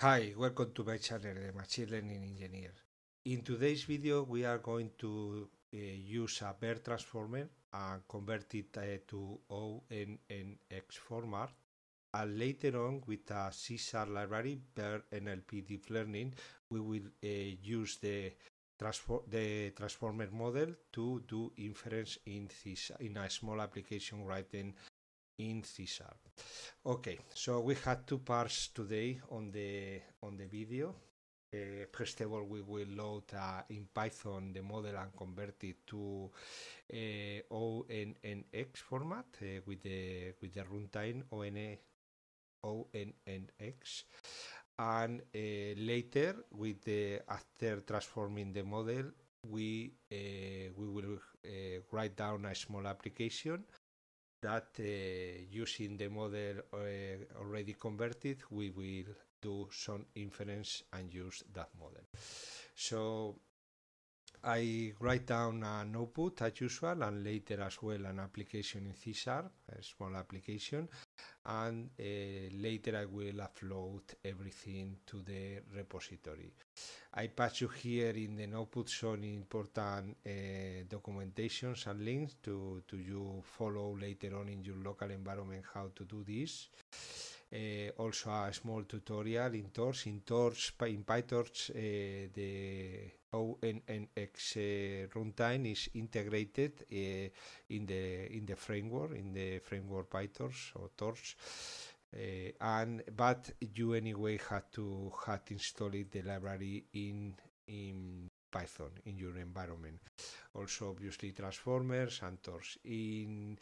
Hi, welcome to my channel, the Machine Learning Engineer. In today's video, we are going to uh, use a Bert transformer and convert it uh, to ONNX format, and later on with a CSAR library, BER NLP Deep Learning, we will uh, use the, transfor the transformer model to do inference in, this, in a small application written in C sharp. Okay, so we had two parts today on the on the video. Uh, first of all, we will load uh, in Python the model and convert it to uh, ONNX format uh, with the with the runtime ON, ONNX, and uh, later with the after transforming the model, we uh, we will uh, write down a small application that uh, using the model uh, already converted, we will do some inference and use that model. So I write down an output as usual and later as well an application in C Sharp, a small application, and uh, later I will upload everything to the repository. I patch you here in the notebook some important uh, documentations and links to, to you follow later on in your local environment how to do this. Uh, also a small tutorial in Torch. In Torch, in PyTorch, uh, the ONNX eh, runtime is integrated eh, in the in the framework in the framework PyTorch or Torch. Uh, and but you anyway had to had installed the library in in Python in your environment. Also, obviously, transformers and torch. In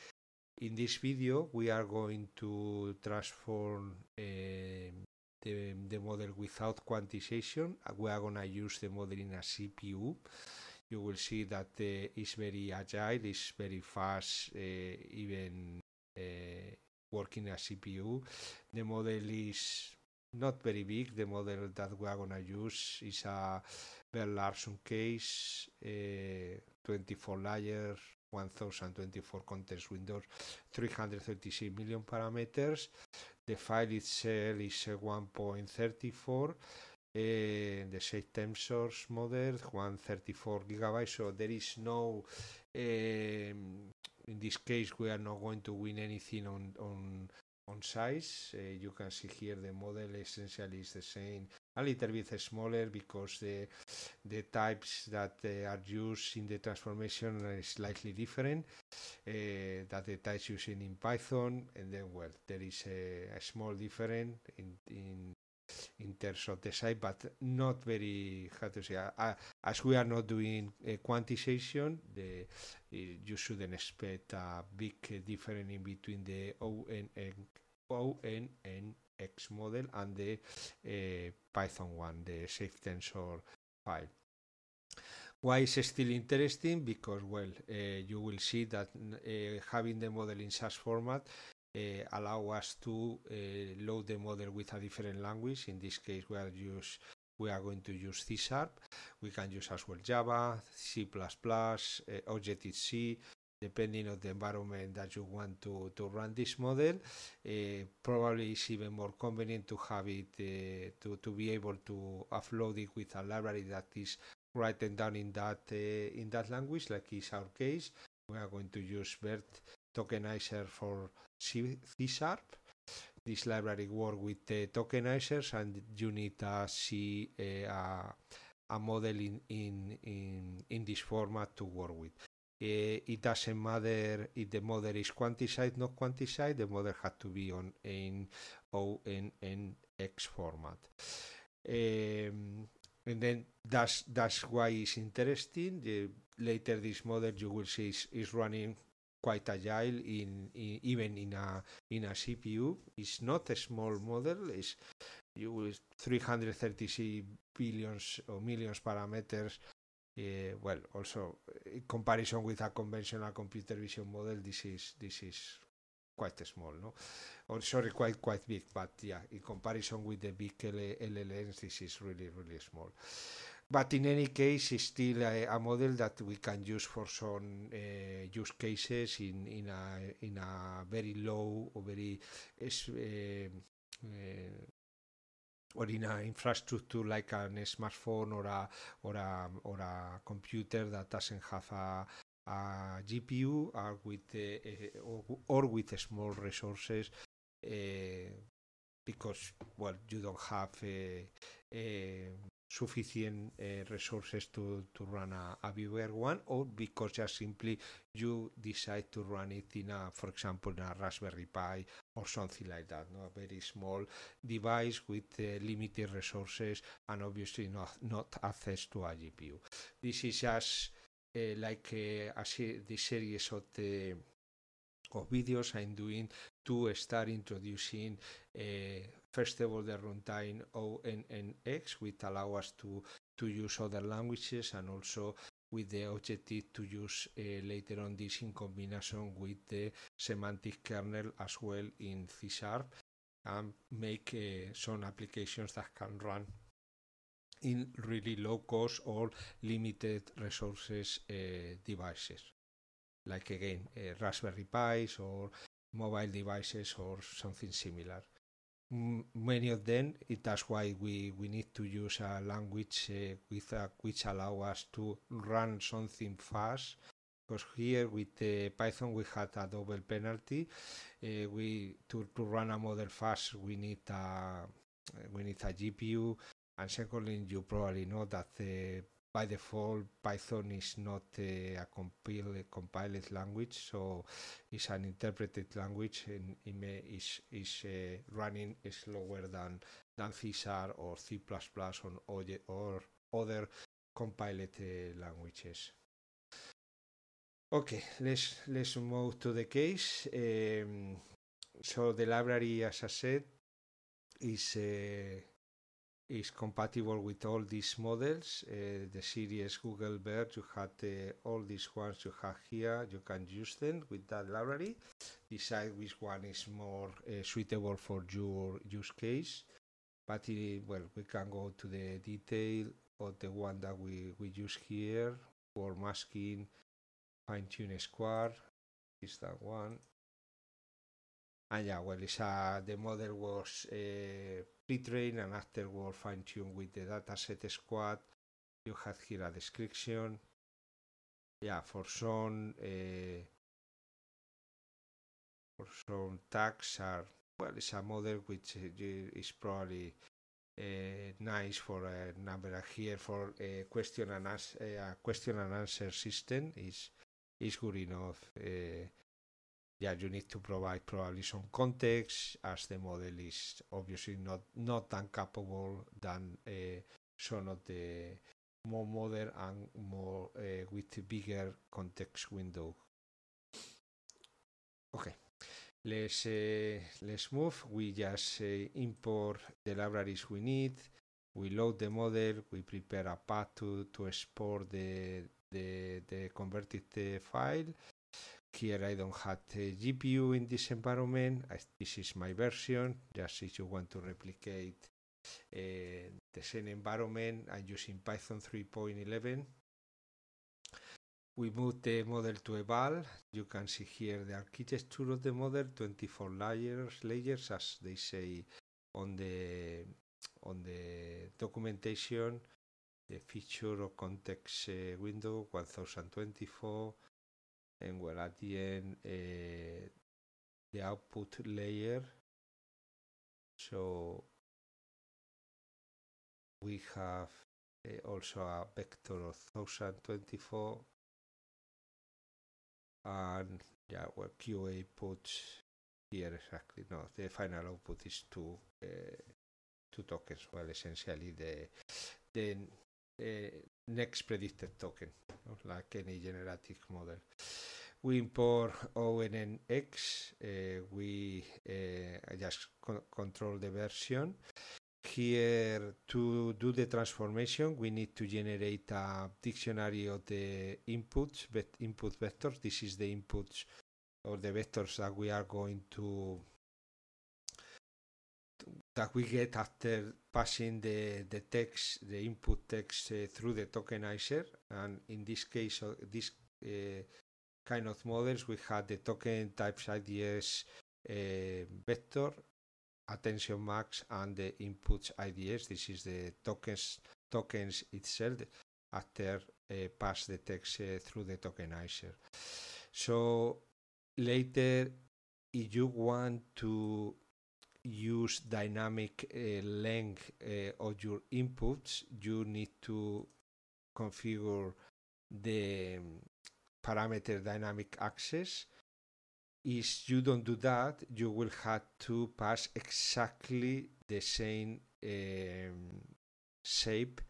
in this video, we are going to transform uh, the, the model without quantization. Uh, we are going to use the model in a CPU. You will see that uh, it's very agile, it's very fast, uh, even uh, working a CPU. The model is not very big. The model that we are going to use is a Bell Larson case, uh, 24 layers, 1024 context windows, 336 million parameters. The file itself is 1.34. Uh, eh, the same source model 134 gigabytes so there is no eh, in this case we are not going to win anything on on on size uh, you can see here the model essentially is the same a little bit smaller because the the types that are used in the transformation are slightly different Eh, that the types using in Python, and then well, there is a, a small difference in, in in terms of the size, but not very how to say. Uh, as we are not doing uh, quantization, the, eh, you shouldn't expect a big difference in between the ONNX model and the uh, Python one, the safe tensor file. Why is still interesting? Because, well, uh, you will see that uh, having the model in SAS format uh, allow us to load the model with a different language. In this case, we are, use, we are going to use C Sharp. We can use as well Java, C++, Objective-C, depending on the environment that you want to, to run this model. Uh, probably it's even more convenient to have it uh, to, to be able to upload it with a library that is write them down in that uh, in that language, like is our case. We are going to use BERT tokenizer for C, C sharp. This library work with the uh, tokenizers, and you need a C uh, a, a model in, in in in this format to work with. Uh, it doesn't matter if the model is quantized, not quantized. The model has to be on in ONNX format. Um, and then that's that's why it's interesting. The, later this model you will see is, is running quite agile in, in, even in a in a CPU. It's not a small model. It's you will 336 billions or millions parameters. Uh, well, also in comparison with a conventional computer vision model, this is this is quite small, no? Or sorry, quite quite big, but yeah, in comparison with the big LLNs, this is really really small. But in any case, it's still a, a model that we can use for some uh, use cases in in a in a very low or very uh, uh, or in an infrastructure like a smartphone or a or a or a computer that doesn't have a, a GPU or with uh, or, or, with small resources eh, because well you don't have eh, sufficient resources to, to run a, a viewer one or because just simply you decide to run it in a for example in a raspberry pi or something like that no? a very small device with uh, limited resources and obviously not, not access to a gpu this is just uh, like uh, the series of the of videos I'm doing to start introducing eh, first of all the runtime ONNX, which allow us to to use other languages and also with the objective to use uh, later on this in combination with the semantic kernel as well in C Sharp and make uh, some applications that can run in really low cost or limited resources eh, devices, like again eh, Raspberry Pis or mobile devices or something similar. M many of them, It is that's why we, we need to use a language eh, with a, which allow us to run something fast because here with uh, Python we had a double penalty. Uh, we to, to run a model fast we need a we need a GPU and secondly, you probably know that uh, by default Python is not uh, a compiled, compiled language, so it's an interpreted language and it may, is, is uh, running slower than, than C Sharp or C++ on, or other compiled languages. Okay, let's let's move to the case. Um, so the library, as I said, is uh, is compatible with all these models uh, the series google bird you had uh, all these ones you have here you can use them with that library decide which one is more uh, suitable for your use case but uh, well we can go to the detail of the one that we we use here for masking fine-tune square is that one and yeah well it's uh, the model was uh, pre-train and afterward fine-tune with the dataset squad. You have here a description. Yeah, for some uh, for some tags are well, it's a model which eh, is probably uh, nice for a number here for a question and answer, a question and answer system is is good enough. Uh, yeah, you need to provide probably some context as the model is obviously not not that capable than uh, some of the more modern and more uh, with bigger context window. Okay, let's uh, let's move. We just uh, import the libraries we need. We load the model. We prepare a path to to export the the the converted file here I don't have the GPU in this environment. This is my version. Just if you want to replicate eh, the same environment, I'm using Python 3.11. We move the model to eval. You can see here the architecture of the model, 24 layers, layers as they say on the on documentation. The feature of context eh, window 1024 and well at the end uh, the output layer so we have uh, also a vector of 1024 and yeah well QA puts here exactly no the final output is two uh, two tokens well essentially the then Eh, next predicted token, like any generative model. We import ONNX, eh, we eh, just control the version. Here, to do the transformation, we need to generate a dictionary of the inputs, input vectors. This is the inputs or the vectors that we are going to that we get after passing the, the text, the input text uh, through the tokenizer. And in this case, uh, this uh, kind of models, we had the token types IDS uh, vector, attention max, and the inputs IDS. This is the tokens tokens itself after uh, pass the text uh, through the tokenizer. So later, if you want to use dynamic uh, length uh, of your inputs, you need to configure the um, parameter dynamic access. If you don't do that, you will have to pass exactly the same um, shape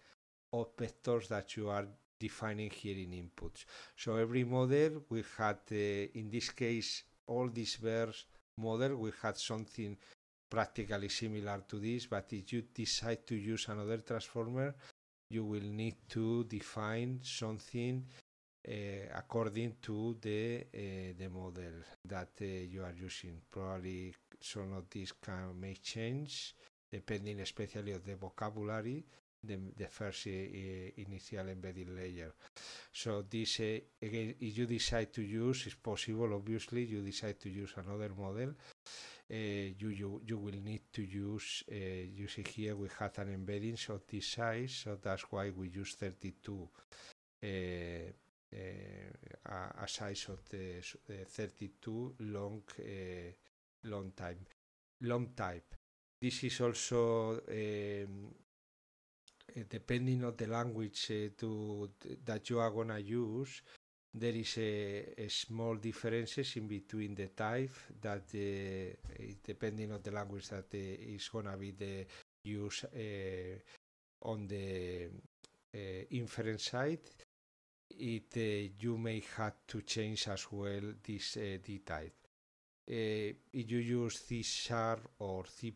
of vectors that you are defining here in inputs. So every model we had, uh, in this case, all these verse model, we had something practically similar to this, but if you decide to use another transformer, you will need to define something uh, according to the uh, the model that uh, you are using. Probably some of these can may change depending, especially of the vocabulary, the, the first initial embedding layer. So this again, if you decide to use, it's possible. Obviously, you decide to use another model Eh, you, you, you will need to use, eh, you see here we had an embedding of this size, so that's why we use 32 eh, a size of the 32 long long time long type. This is also um, depending on the language uh, to, that you are gonna use there is a, a, small differences in between the type that the, eh, depending on the language that eh, is gonna be the use uh, on the uh, inference side it uh, you may have to change as well this d type if you use C sharp or C++,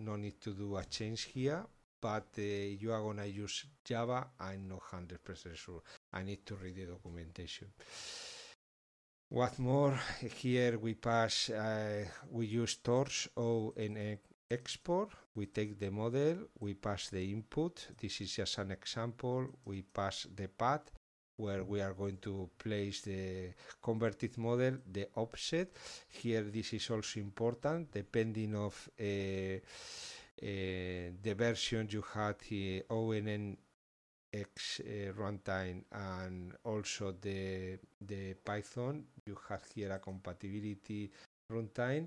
no need to do a change here, but you are gonna use Java, I'm not 100% sure I need to read the documentation. What more, here we pass, uh, we use torch O and export, we take the model, we pass the input, this is just an example, we pass the path where we are going to place the converted model, the offset. Here this is also important depending of uh, uh, the version you had, the ONN X eh, runtime and also the, the Python, you have here a compatibility runtime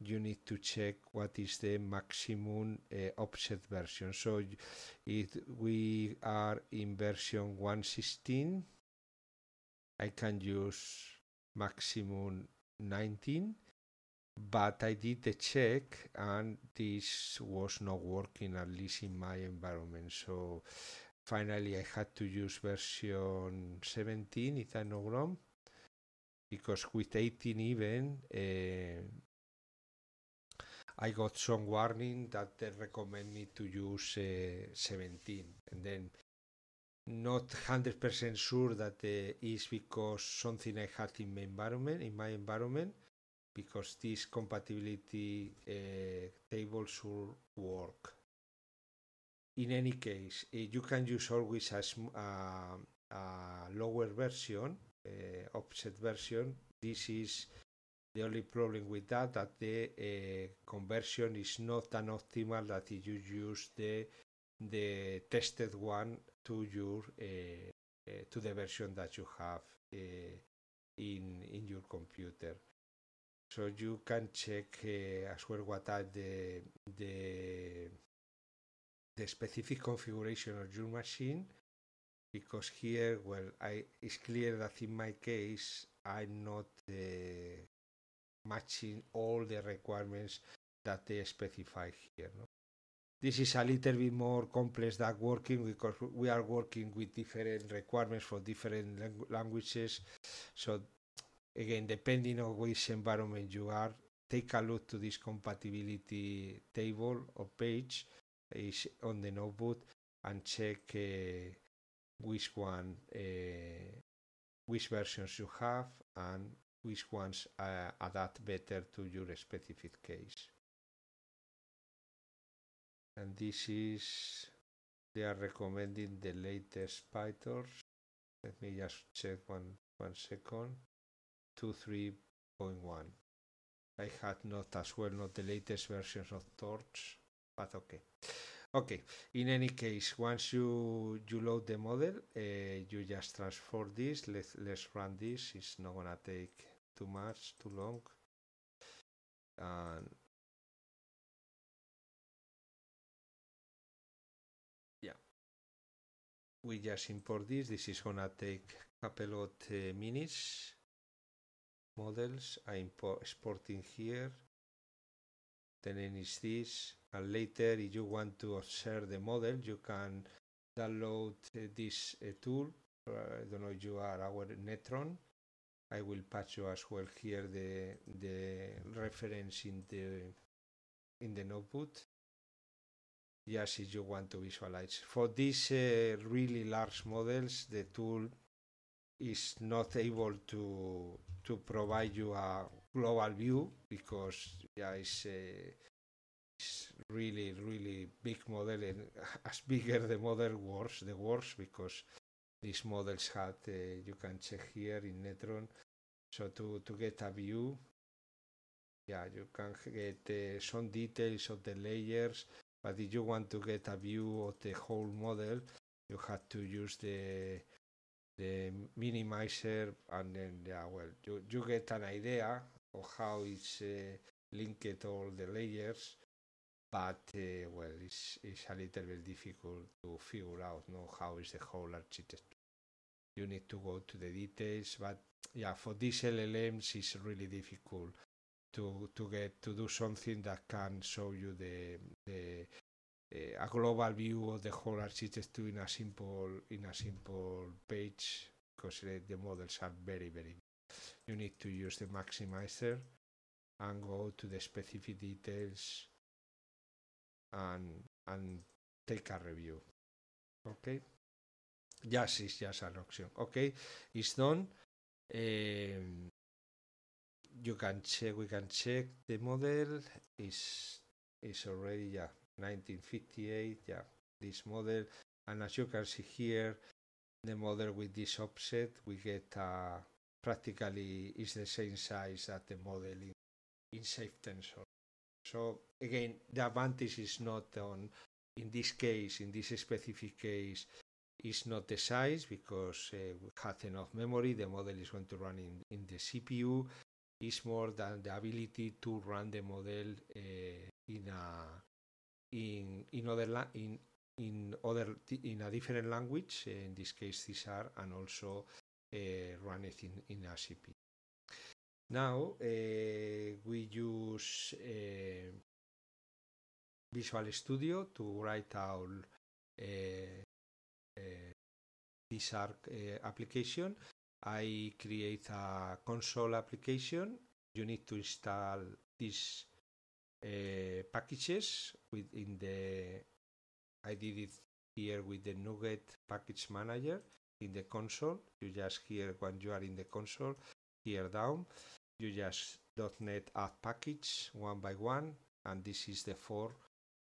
you need to check what is the maximum uh, offset version. So if we are in version 116, I can use maximum 19, but I did the check and this was not working, at least in my environment. So finally I had to use version 17 if wrong because with 18 even uh, I got some warning that they recommend me to use uh, 17 and then not 100% sure that uh, is because something I had in my environment in my environment because this compatibility table should work in any case, eh, you can use always a, a, a lower version, uh, offset version. This is the only problem with that that the uh, conversion is not an optimal that you use the the tested one to your uh, to the version that you have in in your computer. So you can check as well what are the the the specific configuration of your machine because here well I it's clear that in my case I'm not uh, matching all the requirements that they specify here. No? This is a little bit more complex than working because we are working with different requirements for different langu languages. So again, depending on which environment you are, take a look to this compatibility table or page is on the notebook and check uh, which one uh, which versions you have and which ones uh, adapt better to your specific case and this is they are recommending the latest PyTorch. Let me just check one one second. Two three point one. I had not as well not the latest versions of Torch, but okay. Okay, in any case, once you, you load the model, uh, you just transform this, let's, let's run this, it's not gonna take too much, too long. And yeah, we just import this, this is gonna take a couple of uh, minutes. Models, I'm exporting here, Then it is is this, and later if you want to observe the model you can download uh, this uh, tool uh, I don't know if you are our Netron I will patch you as well here the the reference in the in the notebook just if you want to visualize. For these uh, really large models, the tool is not able to to provide you a global view because yeah, it's uh, really, really big model and as bigger the model worse, the worse because these models had, uh, you can check here in Netron. So to, to get a view, yeah, you can get uh, some details of the layers, but if you want to get a view of the whole model, you have to use the the minimizer and then yeah well you, you get an idea of how it's uh, linked all the layers but uh, well, it's, it's a little bit difficult to figure out know, how is the whole architecture. You need to go to the details, but yeah, for these LLMs, it's really difficult to to get to do something that can show you the the uh, a global view of the whole architecture in a simple in a simple page because eh, the models are very very you need to use the maximizer and go to the specific details and and take a review. Okay. Yes, it's just an option. Okay, it's done. Um, you can check. We can check the model. is is already yeah 1958. Yeah, this model. And as you can see here, the model with this offset, we get uh, practically is the same size as the model in, in Safe Tensor. So again, the advantage is not on in this case, in this specific case, is not the size because uh, we have enough memory. The model is going to run in, in the CPU. Is more than the ability to run the model uh, in a in in other la- in in other in a different language. In this case, these and also uh, run it in, in a CPU. Now eh, we use eh, Visual Studio to write our eh, this arc application. I create a console application. You need to install these uh, packages within the. I did it here with the NuGet package manager in the console. You just here when you are in the console, here down. You just .NET add package one by one, and this is the four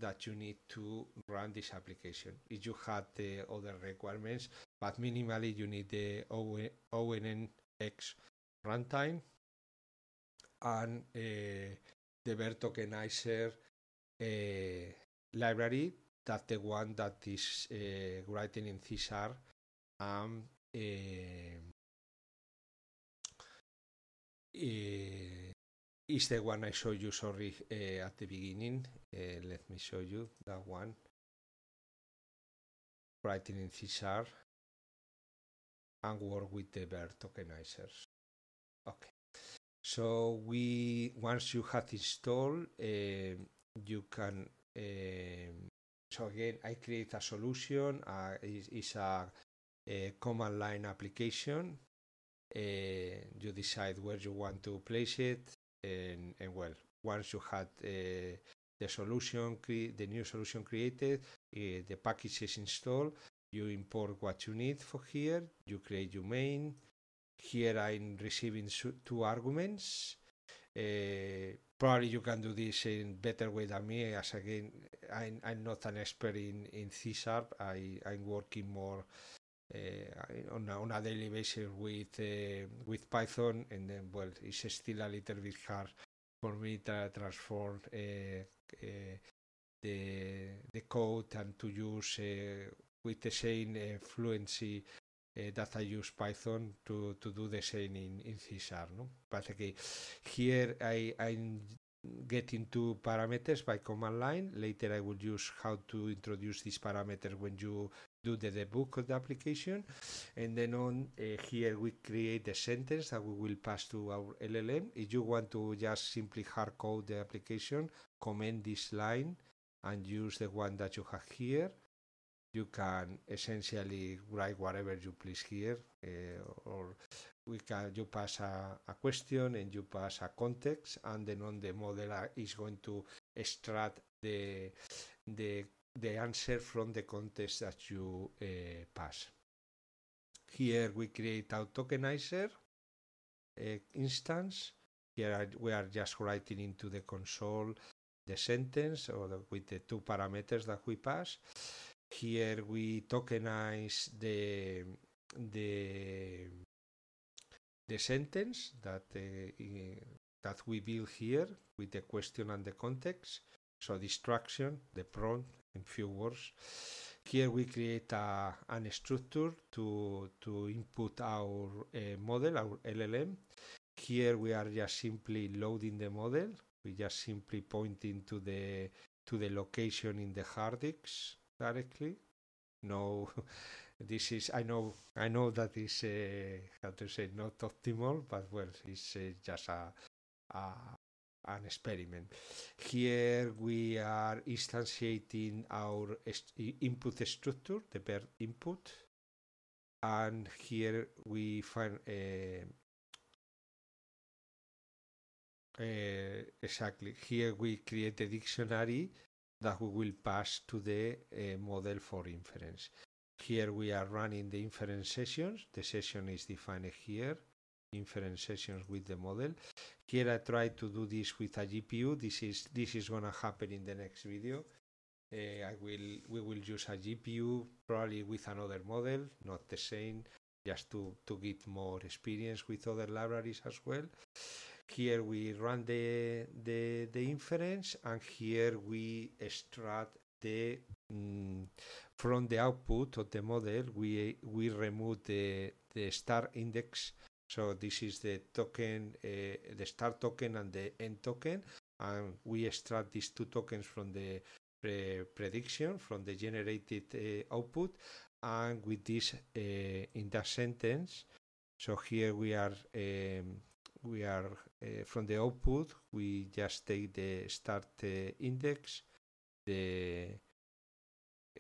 that you need to run this application. If you had the other requirements, but minimally you need the ONNX runtime and uh, the Ver uh, library that the one that is uh, writing in C sharp um, Eh, is the one I showed you, sorry, uh, at the beginning. Uh, let me show you that one. Writing in C sharp and work with the BER tokenizers. Okay. So we once you have installed, uh, you can. so again, I create a solution. Uh, it's, a, a command line application Eh, you decide where you want to place it, and, and well, once you had eh, the solution, the new solution created, eh, the package is installed, you import what you need for here, you create your main. Here I'm receiving two arguments. Uh, probably you can do this in better way than me, as again, I'm, I'm not an expert in, in C Sharp. I'm working more on, eh, a, on a daily basis with eh, with Python, and then well, it's still a little bit hard for me to transform eh, the the code and to use with the same fluency uh, that I use Python to, to do the same in, in C No? But okay, here I, I'm get into parameters by command line. Later I will use how to introduce these parameters when you do the debug of the application. And then on uh, here we create the sentence that we will pass to our LLM. If you want to just simply hard code the application, comment this line and use the one that you have here. You can essentially write whatever you please here uh, or we can you pass a, a question and you pass a context and then on the model uh, is going to extract the the the answer from the context that you uh, pass. Here we create a tokenizer uh, instance. Here we are just writing into the console the sentence or the, with the two parameters that we pass. Here we tokenize the the the sentence that uh, that we build here with the question and the context. So distraction, the prompt, in few words. Here we create a, an structure to, to input our uh, model, our LLM. Here we are just simply loading the model. We just simply pointing to the to the location in the hard disk directly. No, this is I know I know that is uh, how to say not optimal, but well, it's uh, just a, a, an experiment. Here we are instantiating our input structure, the bird input, and here we find a. Uh, uh, exactly. Here we create a dictionary that we will pass to the uh, model for inference. Here we are running the inference sessions. The session is defined here, inference sessions with the model. Here I try to do this with a GPU. This is this is gonna happen in the next video. Uh, I will we will use a GPU probably with another model, not the same, just to to get more experience with other libraries as well. Here we run the the, the inference, and here we extract the mm, from the output of the model, we, we remove the, the star index. So this is the token, uh, the star token and the end token. And we extract these two tokens from the pre prediction, from the generated uh, output. And with this, uh, in that sentence, so here we are um, we are uh, from the output we just take the start uh, index the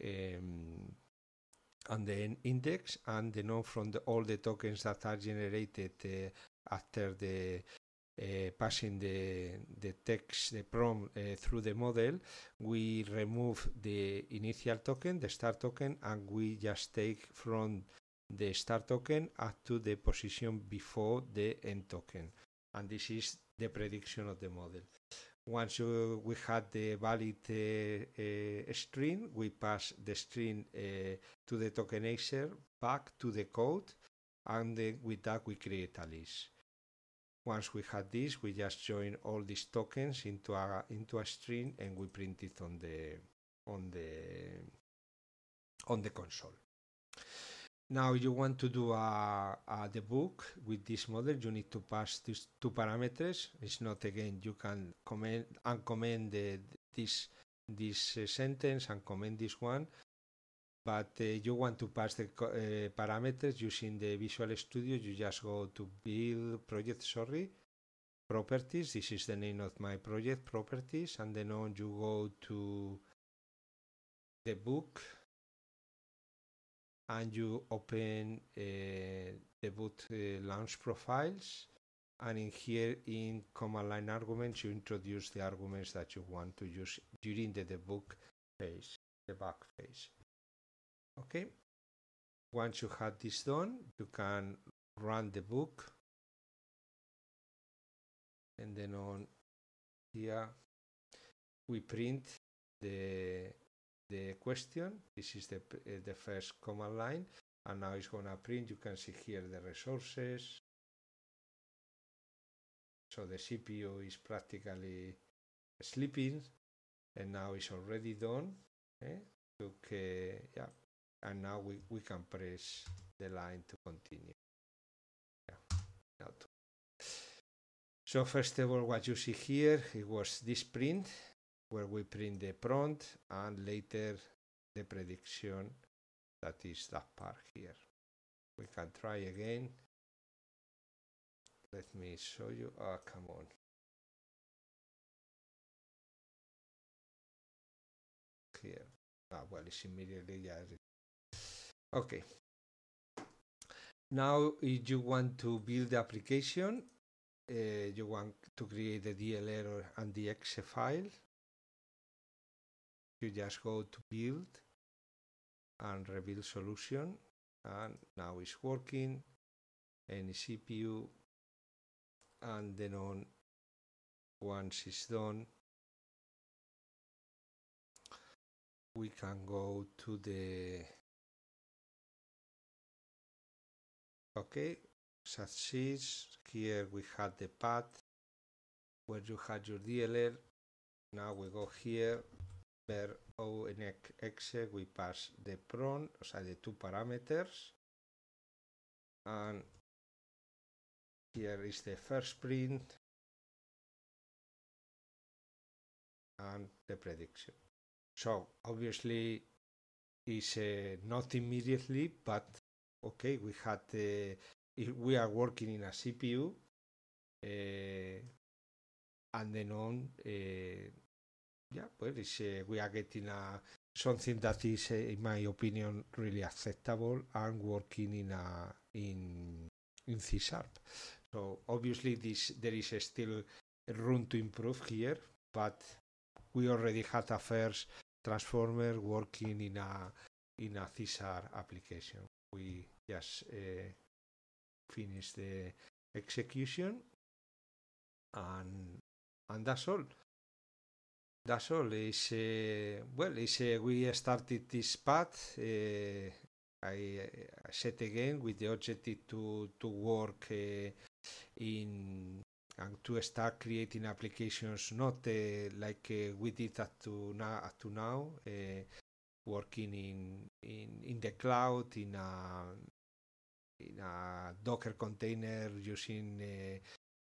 um, on the index and the node from the, all the tokens that are generated uh, after the uh, passing the the text the prompt uh, through the model we remove the initial token the start token and we just take from the start token up to the position before the end token and this is the prediction of the model once you, we had the valid uh, uh string, we pass the string uh, to the tokenizer back to the code, and then with that we create a list. Once we had this, we just join all these tokens into a into a string and we print it on the on the on the console. Now you want to do a, a, the book with this model, you need to pass these two parameters. It's not again, you can comment uncomment the, this, this uh, sentence and comment this one, but uh, you want to pass the uh, parameters using the Visual Studio, you just go to build project, sorry, properties, this is the name of my project, properties, and then on you go to the book, and you open uh, the boot uh, launch profiles and in here in command line arguments you introduce the arguments that you want to use during the debug phase the back phase okay once you have this done you can run the book and then on here we print the the question. This is the, uh, the first command line. And now it's going to print. You can see here the resources. So the CPU is practically sleeping. And now it's already done. Okay. Eh? Took, uh, yeah. And now we, we can press the line to continue. Yeah. so first of all, what you see here, it was this print where we print the prompt and later the prediction that is that part here. We can try again. Let me show you. Ah, oh, come on. Here. Ah, well, it's immediately Okay. Now, if you want to build the application, uh, you want to create the DLL and the exe file you just go to build and rebuild solution and now it's working any CPU and then on once it's done we can go to the okay succeeds here we had the path where you had your DLL now we go here per EXE we pass the pron, o sea, the two parameters. And here is the first print and the prediction. So obviously is uh, not immediately, but okay, we had the if we are working in a CPU uh, eh, and then on uh, yeah, well, it's, uh, we are getting a, uh, something that is, uh, in my opinion, really acceptable and working in a uh, in in C sharp. So obviously, this there is still room to improve here, but we already had a first transformer working in a in a C sharp application. We just uh, finished the execution, and and that's all. That's all. Is well, is we started this path. Uh, I, I said again with the objective to to work in and to start creating applications, not like we did up to now, up to now working in, in in the cloud in a in a Docker container using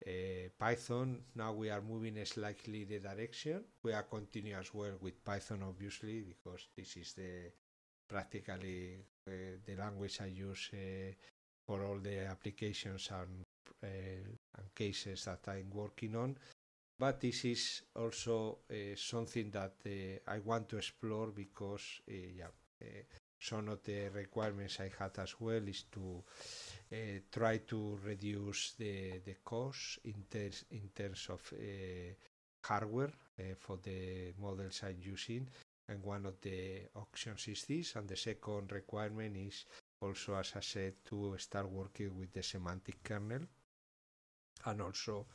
uh, Python. Now we are moving slightly the direction. We are continuing as well with Python, obviously, because this is the practically uh, the language I use uh, for all the applications and, and, cases that I'm working on. But this is also something that I want to explore because, yeah, some of the requirements I had as well is to uh, try to reduce the, the cost in, ter in terms of uh, hardware eh, for the models I'm using. And one of the options is this, and the second requirement is also, as I said, to start working with the semantic kernel and also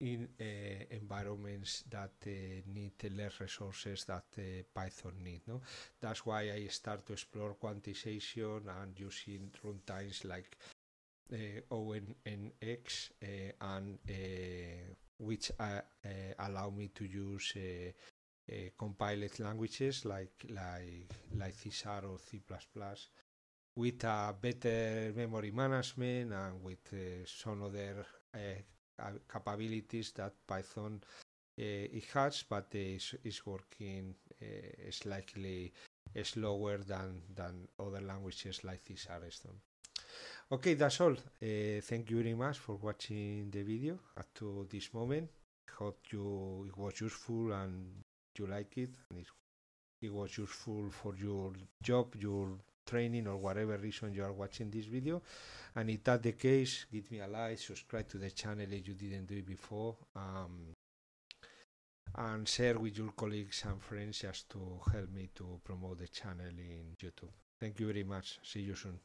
in uh, environments that uh, need less resources that uh, Python need. No, that's why I start to explore quantization and using runtimes like uh, ONNX and which allow me to use compiled languages like like like C# or C++ with a better memory management and with some other capabilities that Python eh, it has, but it's, it's working eh, slightly eh, slower than, than other languages like this Ariston. Okay, that's all. thank you very much for watching the video up to this moment. Hope you it was useful and you like it and it, it was useful for your job, your training or whatever reason you are watching this video. And if that's the case, give me a like, subscribe to the channel if you didn't do it before, um, and share with your colleagues and friends just to help me to promote the channel in YouTube. Thank you very much. See you soon.